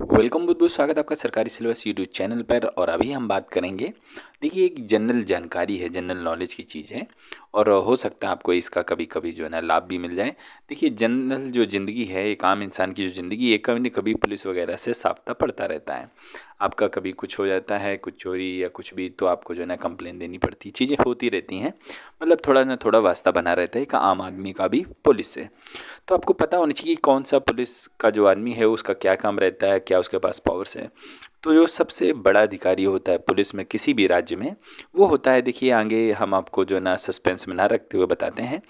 welcome Buddha स्वागत आपका सरकारी सिलेबस यूट्यूब चैनल पर और अभी हम बात करेंगे देखिए एक जनरल जानकारी है जनरल नॉलेज की चीज़ है और हो सकता है आपको इसका कभी कभी जो है ना लाभ भी मिल जाए देखिए जनरल जो ज़िंदगी है एक आम इंसान की जो ज़िंदगी एक कभी न कभी पुलिस वगैरह से साबता पड़ता रहता है आपका कभी कुछ हो जाता है कुछ चोरी या कुछ भी तो आपको जो है ना कंप्लेन देनी पड़ती चीज़ें होती रहती हैं मतलब थोड़ा ना थोड़ा वास्ता बना रहता है एक आम आदमी का भी पुलिस से तो आपको पता होना चाहिए कौन सा पुलिस का जो आदमी है उसका क्या काम रहता है क्या उसके पास पावर्स है तो जो सबसे बड़ा अधिकारी होता है पुलिस में किसी भी राज्य में वो होता है देखिए आगे हम आपको जो ना सस्पेंस में ना रखते हुए बताते हैं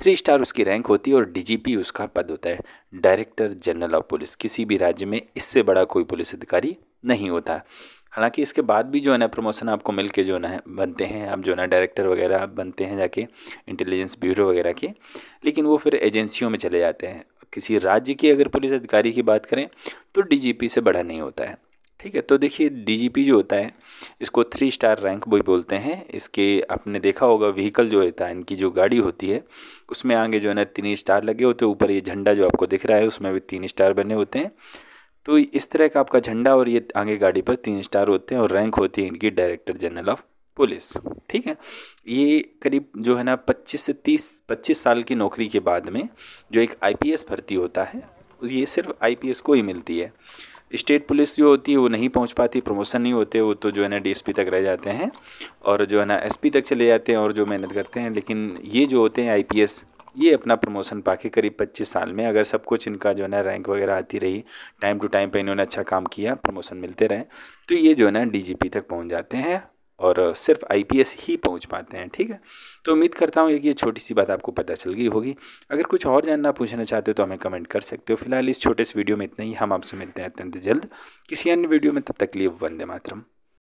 थ्री स्टार उसकी रैंक होती है और डीजीपी उसका पद होता है डायरेक्टर जनरल ऑफ पुलिस किसी भी राज्य में इससे बड़ा कोई पुलिस अधिकारी नहीं होता हालांकि इसके बाद भी जो है ना प्रमोशन आपको मिल के जो ना बनते हैं आप जो ना डायरेक्टर वगैरह बनते हैं जाके इंटेलिजेंस ब्यूरो वगैरह के लेकिन वो फिर एजेंसियों में चले जाते हैं किसी राज्य की अगर पुलिस अधिकारी की बात करें तो डीजीपी से बड़ा नहीं होता है ठीक है तो देखिए डीजीपी जो होता है इसको थ्री स्टार रैंक भी बोलते हैं इसके आपने देखा होगा व्हीकल जो होता है इनकी जो गाड़ी होती है उसमें आगे जो है ना तीन स्टार लगे होते हैं ऊपर ये झंडा जो आपको दिख रहा है उसमें भी तीन स्टार बने होते हैं तो इस तरह का आपका झंडा और ये आगे गाड़ी पर तीन स्टार होते हैं और रैंक होती है इनकी डायरेक्टर जनरल ऑफ पुलिस ठीक है ये करीब जो है ना 25 से 30 25 साल की नौकरी के बाद में जो एक आईपीएस भर्ती होता है ये सिर्फ आईपीएस को ही मिलती है स्टेट पुलिस जो होती है वो नहीं पहुंच पाती प्रमोशन नहीं होते वो तो जो है ना डीएसपी तक रह जाते हैं और जो है ना एसपी तक चले जाते हैं और जो मेहनत करते हैं लेकिन ये जो होते हैं आईपीएस ये अपना प्रमोशन पाके करीब 25 साल में अगर सब कुछ इनका जो है ना रैंक वगैरह आती रही टाइम टू टाइम पर इन्होंने अच्छा काम किया प्रमोशन मिलते रहे तो ये जो है ना डी तक पहुँच जाते हैं और सिर्फ आईपीएस ही पहुंच पाते हैं ठीक है तो उम्मीद करता हूँ कि ये छोटी सी बात आपको पता चल गई होगी अगर कुछ और जानना पूछना चाहते हो तो हमें कमेंट कर सकते हो फिलहाल इस छोटे से वीडियो में इतना ही हम आपसे मिलते हैं अत्यंत जल्द किसी अन्य वीडियो में तब तक लिए वंदे मातरम